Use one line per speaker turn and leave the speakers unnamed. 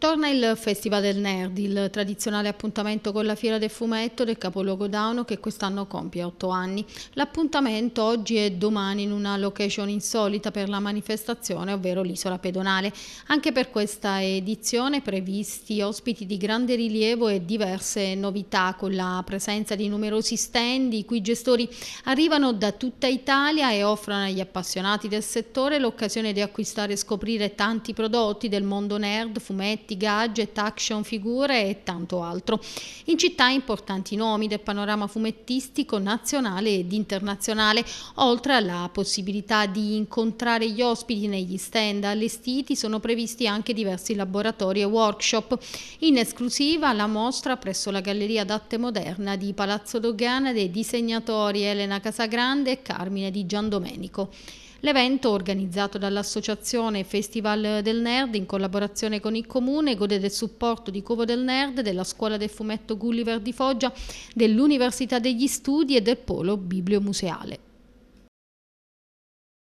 Torna il Festival del Nerd, il tradizionale appuntamento con la Fiera del Fumetto del capoluogo Dauno che quest'anno compie otto anni. L'appuntamento oggi e domani in una location insolita per la manifestazione, ovvero l'isola pedonale. Anche per questa edizione previsti ospiti di grande rilievo e diverse novità con la presenza di numerosi stand i cui gestori arrivano da tutta Italia e offrono agli appassionati del settore l'occasione di acquistare e scoprire tanti prodotti del mondo nerd, fumetti, oggetti, gadget, action figure e tanto altro. In città importanti nomi del panorama fumettistico nazionale ed internazionale, oltre alla possibilità di incontrare gli ospiti negli stand allestiti, sono previsti anche diversi laboratori e workshop. In esclusiva la mostra presso la Galleria d'Arte Moderna di Palazzo Dogana dei disegnatori Elena Casagrande e Carmine di Giandomenico. L'evento, organizzato dall'Associazione Festival del Nerd in collaborazione con il Comune, gode del supporto di Covo del Nerd, della Scuola del Fumetto Gulliver di Foggia, dell'Università degli Studi e del Polo Bibliomuseale.